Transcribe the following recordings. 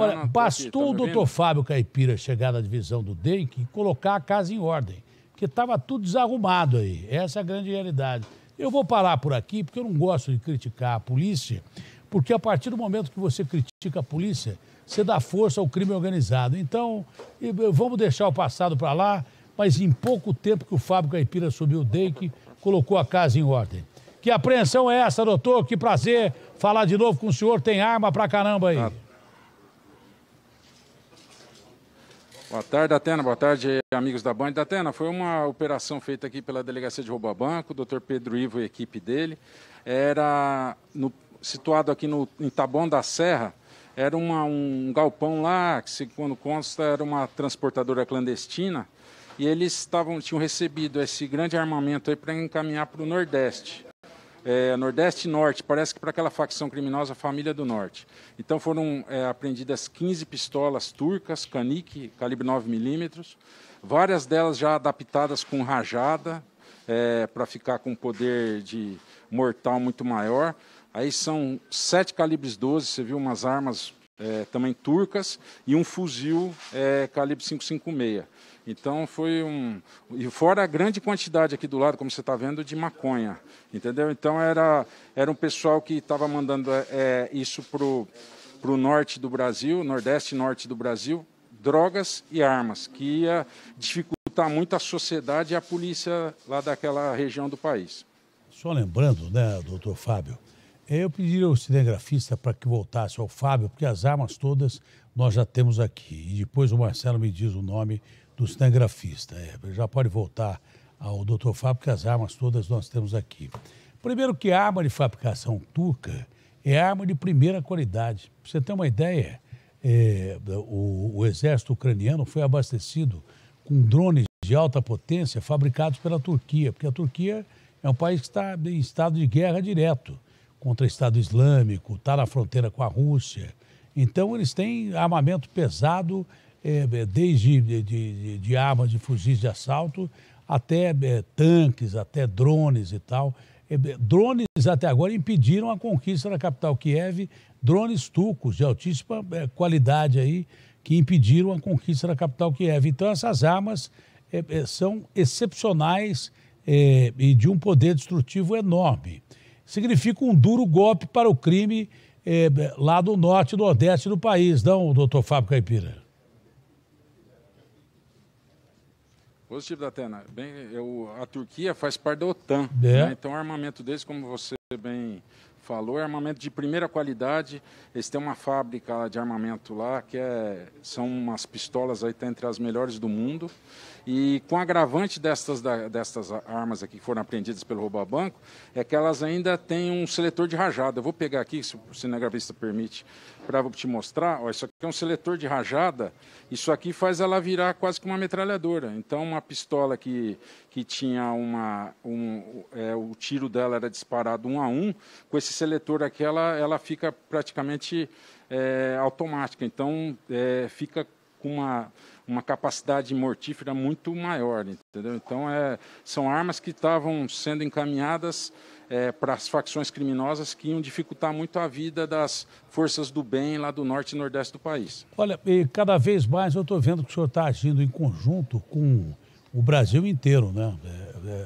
Olha, não, não, bastou o tá doutor Fábio Caipira chegar na divisão do DEIC e colocar a casa em ordem, porque estava tudo desarrumado aí. Essa é a grande realidade. Eu vou parar por aqui, porque eu não gosto de criticar a polícia, porque a partir do momento que você critica a polícia, você dá força ao crime organizado. Então, vamos deixar o passado para lá, mas em pouco tempo que o Fábio Caipira subiu o DEIC, colocou a casa em ordem. Que apreensão é essa, doutor? Que prazer falar de novo com o senhor. Tem arma pra caramba aí. Ah. Boa tarde, Atena. Boa tarde, amigos da Band. Atena, foi uma operação feita aqui pela Delegacia de Rouba Banco, o doutor Pedro Ivo e a equipe dele. Era no, situado aqui no, em Taboão da Serra, era uma, um galpão lá, que segundo consta era uma transportadora clandestina, e eles tinham recebido esse grande armamento aí para encaminhar para o Nordeste é, Nordeste e Norte, parece que para aquela facção criminosa Família do Norte. Então foram é, apreendidas 15 pistolas turcas, canique, calibre 9mm, várias delas já adaptadas com rajada, é, para ficar com poder de mortal muito maior. Aí são sete calibres 12, você viu umas armas é, também turcas e um fuzil é, calibre 556. Então foi um e fora a grande quantidade aqui do lado, como você está vendo, de maconha, entendeu? Então era era um pessoal que estava mandando é, é, isso pro pro norte do Brasil, nordeste e norte do Brasil, drogas e armas, que ia dificultar muito a sociedade e a polícia lá daquela região do país. Só lembrando, né, doutor Fábio, é, eu pedi ao cinegrafista para que voltasse ao Fábio, porque as armas todas nós já temos aqui. E depois o Marcelo me diz o nome do cinegrafista. É, já pode voltar ao doutor Fábio, porque as armas todas nós temos aqui. Primeiro que a arma de fabricação turca é arma de primeira qualidade. Para você ter uma ideia, é, o, o exército ucraniano foi abastecido com drones de alta potência fabricados pela Turquia, porque a Turquia é um país que está em estado de guerra direto contra o Estado Islâmico, está na fronteira com a Rússia. Então, eles têm armamento pesado, é, é desde de, de, de, armas de fuzis de assalto até é, tanques, até drones e tal. É, é drones até agora impediram a conquista da capital Kiev, drones turcos de altíssima é, qualidade aí, que impediram a conquista da capital Kiev. Então, essas armas são excepcionais e de um poder destrutivo enorme significa um duro golpe para o crime eh, lá do norte e do nordeste do país, não, doutor Fábio Caipira? Positivo, Datena. Bem, eu, a Turquia faz parte da OTAN. É. Né? Então, o armamento deles, como você bem falou, é armamento de primeira qualidade. Eles têm uma fábrica de armamento lá, que é, são umas pistolas aí, tá entre as melhores do mundo. E com agravante destas, destas armas aqui que foram apreendidas pelo rouba-banco, é que elas ainda têm um seletor de rajada. Eu vou pegar aqui, se o cinegravista permite, para te mostrar. Ó, isso aqui é um seletor de rajada. Isso aqui faz ela virar quase que uma metralhadora. Então, uma pistola que, que tinha uma... Um, é, o tiro dela era disparado um a um, com esse esse seletor aqui ela, ela fica praticamente é, automática, então é, fica com uma, uma capacidade mortífera muito maior, entendeu? Então é, são armas que estavam sendo encaminhadas é, para as facções criminosas que iam dificultar muito a vida das forças do bem lá do norte e nordeste do país. Olha, e cada vez mais eu estou vendo que o senhor está agindo em conjunto com o Brasil inteiro, né? É, é,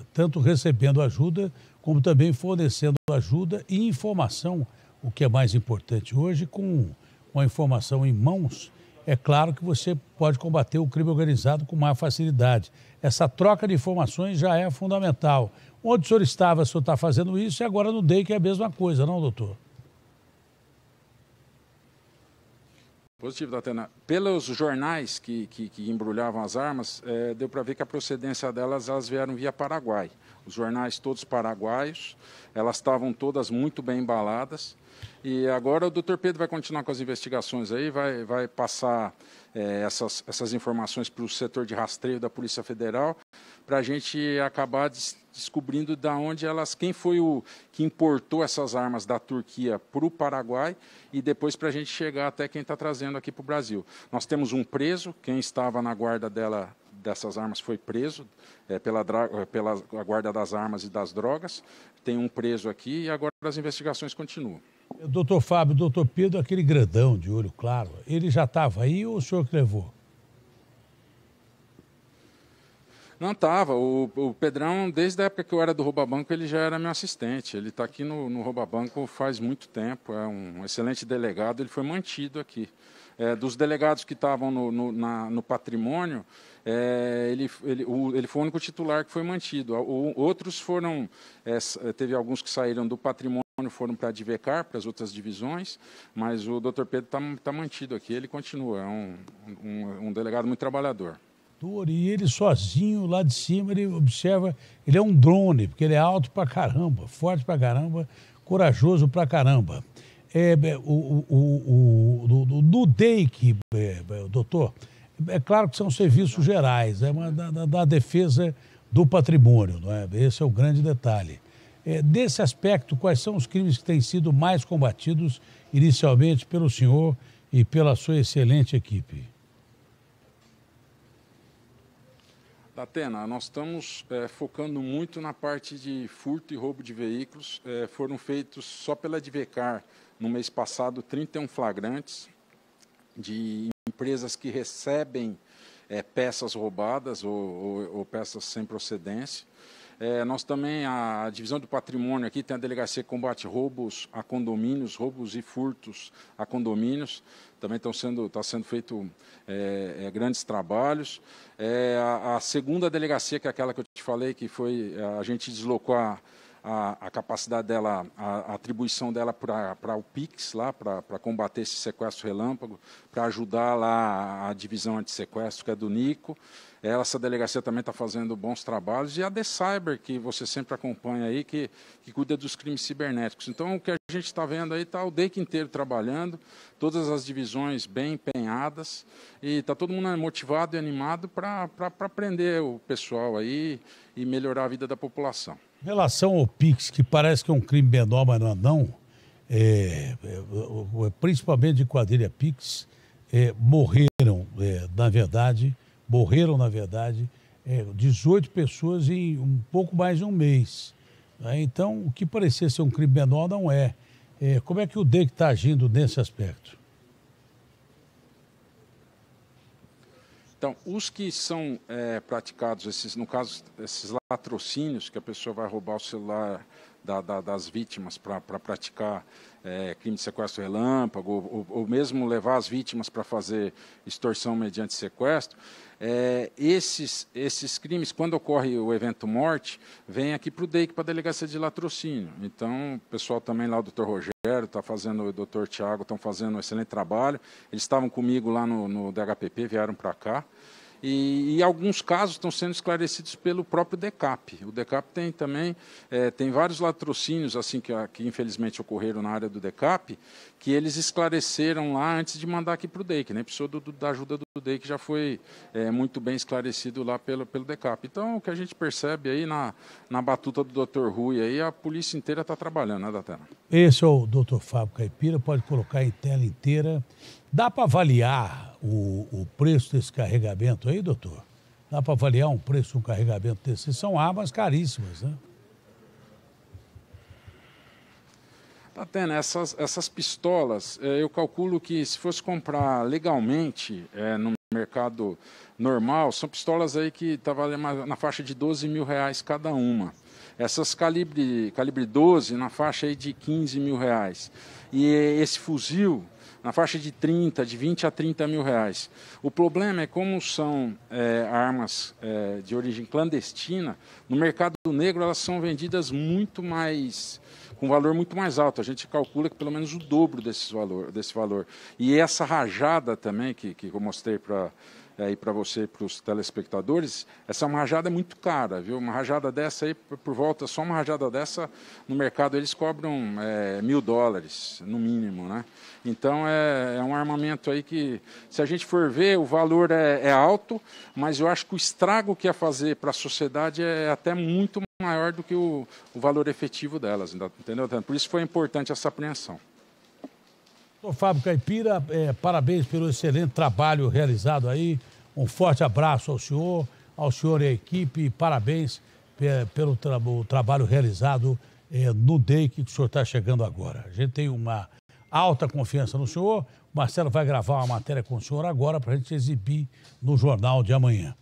é tanto recebendo ajuda como também fornecendo ajuda e informação, o que é mais importante. Hoje, com a informação em mãos, é claro que você pode combater o crime organizado com maior facilidade. Essa troca de informações já é fundamental. Onde o senhor estava, o senhor está fazendo isso, e agora no DEI, que é a mesma coisa, não, doutor? Positivo, Datena. Pelos jornais que, que, que embrulhavam as armas, é, deu para ver que a procedência delas elas vieram via Paraguai os jornais todos paraguaios, elas estavam todas muito bem embaladas. E agora o doutor Pedro vai continuar com as investigações aí, vai, vai passar é, essas, essas informações para o setor de rastreio da Polícia Federal, para a gente acabar des, descobrindo da de onde elas, quem foi o que importou essas armas da Turquia para o Paraguai e depois para a gente chegar até quem está trazendo aqui para o Brasil. Nós temos um preso, quem estava na guarda dela dessas armas foi preso é, pela, é, pela Guarda das Armas e das Drogas. Tem um preso aqui e agora as investigações continuam. É, doutor Fábio, doutor Pedro, aquele grandão de olho claro, ele já estava aí ou o senhor que levou? Não estava. O, o, Pedrão, desde a época que eu era do Roubabanco, ele já era meu assistente. Ele está aqui no, no Roubabanco faz muito tempo, é um excelente delegado, ele foi mantido aqui. É, dos delegados que estavam no, no, na, no patrimônio, é, ele, ele, o, ele foi o único titular que foi mantido. O, outros foram, é, é, teve alguns que saíram do patrimônio, foram para a Divecar, para as outras divisões, mas o doutor Pedro está tá mantido aqui, ele continua, é um, um, um delegado muito trabalhador. E ele sozinho lá de cima, ele observa, ele é um drone, porque ele é alto pra caramba, forte pra caramba, corajoso pra caramba. É, é o, o, o, o, do, do, do Dake, doutor, é claro que são serviços gerais, é uma, da, da defesa do patrimônio, não é? esse é o grande detalhe. É, desse aspecto, quais são os crimes que têm sido mais combatidos inicialmente pelo senhor e pela sua excelente equipe? Datena, nós estamos é, focando muito na parte de furto e roubo de veículos. É, foram feitos só pela Advecar, no mês passado, 31 flagrantes de empresas que recebem é, peças roubadas ou, ou, ou, peças sem procedência. É, nós também, a divisão do patrimônio aqui tem a delegacia que combate roubos a condomínios, roubos e furtos a condomínios. Também estão sendo, está sendo feito é, é grandes trabalhos. É, a, a, segunda delegacia, que é aquela que eu te falei, que foi a gente deslocar a, a capacidade dela, a, a atribuição dela para o PIX, lá, para combater esse sequestro relâmpago, para ajudar lá a divisão sequestro que é do NICO. Ela, essa delegacia também está fazendo bons trabalhos. E a The Cyber, que você sempre acompanha aí, que, que cuida dos crimes cibernéticos. Então, o que a gente está vendo aí está o DEIC inteiro trabalhando, todas as divisões bem empenhadas, e está todo mundo motivado e animado para prender o pessoal aí e melhorar a vida da população. Em relação ao Pix, que parece que é um crime menor, mas não, é, é, é, é, principalmente de quadrilha Pix, é, morreram, é, na verdade, morreram, na verdade, 18 pessoas em um pouco mais de um mês. Então, o que parecia ser um crime menor não é. como é que o DEC está agindo nesse aspecto? Então, os que são é, praticados, esses, no caso, esses latrocínios, que a pessoa vai roubar o celular da, da, das vítimas para pra praticar é, crime de sequestro relâmpago, ou, ou, mesmo levar as vítimas para fazer extorsão mediante sequestro, é, esses, esses crimes, quando ocorre o evento morte, vem aqui para o DEIC, para a Delegacia de Latrocínio. Então, o pessoal também lá, o doutor Rogério, Rogério, tá fazendo o doutor Tiago, estão fazendo um excelente trabalho. Eles estavam comigo lá no, no DHPP, vieram para cá. E, e, alguns casos estão sendo esclarecidos pelo próprio DECAP. O DECAP tem também é, tem vários latrocínios assim que, ah, que, infelizmente ocorreram na área do DECAP, que eles esclareceram lá antes de mandar aqui para o Deic. nem né? precisou do, do, da ajuda do Deic já foi é, muito bem esclarecido lá pelo, pelo DECAP. Então, o que a gente percebe aí na, na batuta do Dr. Rui, aí, a polícia inteira está trabalhando, né, Datena? Esse é o Dr. Fábio Caipira, pode colocar em tela inteira Dá para avaliar o, o preço desse carregamento aí, doutor? Dá para avaliar um preço, um carregamento desse? São armas caríssimas, né? Tatena, tá essas, essas pistolas, é, eu calculo que se fosse comprar legalmente é, no mercado normal, são pistolas aí que tá na faixa de 12 mil reais cada uma. Essas calibre, calibre 12 na faixa aí de 15 mil reais. E é, esse fuzil, na faixa de 30, de 20 a 30 mil reais. O problema é como são é, armas é, de origem clandestina, no mercado negro elas são vendidas muito mais com valor muito mais alto. A gente calcula que pelo menos o dobro desse valor. Desse valor. E essa rajada também, que, que eu mostrei para aí é, para você e para os telespectadores, essa é uma rajada muito cara, viu? Uma rajada dessa aí, por volta, só uma rajada dessa, no mercado eles cobram é, mil dólares, no mínimo, né? Então é, é, um armamento aí que, se a gente for ver, o valor é, é alto, mas eu acho que o estrago que ia é fazer para a sociedade é até muito maior do que o, o valor efetivo delas, entendeu? Por isso foi importante essa apreensão. Ô, Fábio Caipira, é, parabéns pelo excelente trabalho realizado aí. Um forte abraço ao senhor, ao senhor e à equipe. Parabéns pe pelo tra trabalho realizado é, no DEI que o senhor está chegando agora. A gente tem uma alta confiança no senhor. O Marcelo vai gravar uma matéria com o senhor agora para a gente exibir no jornal de amanhã.